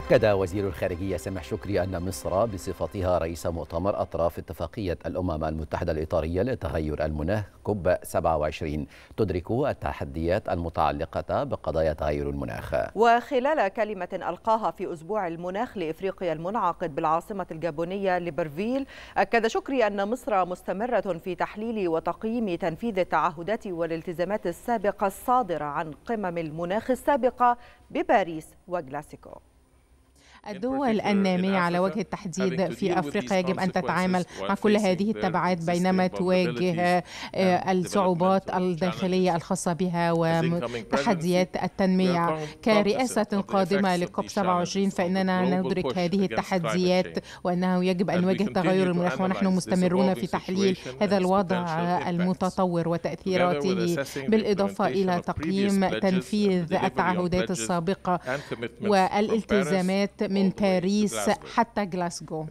أكد وزير الخارجية سامح شكري أن مصر بصفتها رئيس مؤتمر أطراف اتفاقية الأمم المتحدة الإطارية لتغير المناخ كوب 27 تدرك التحديات المتعلقة بقضايا تغير المناخ وخلال كلمة ألقاها في أسبوع المناخ لإفريقيا المنعقد بالعاصمة الجابونية ليبرفيل أكد شكري أن مصر مستمرة في تحليل وتقييم تنفيذ التعهدات والالتزامات السابقة الصادرة عن قمم المناخ السابقة بباريس وجلاسكو الدول النامية على وجه التحديد في أفريقيا يجب أن تتعامل مع كل هذه التبعات بينما تواجه آه، الصعوبات الداخلية الخاصة بها وتحديات التنمية كرئاسة قادمة لكوب 27 فإننا ندرك هذه التحديات وأنه يجب أن نواجه تغير المناخ ونحن مستمرون في تحليل هذا الوضع المتطور وتأثيراته بالإضافة إلى تقييم تنفيذ التعهدات السابقة والالتزامات من باريس حتى غلاسكو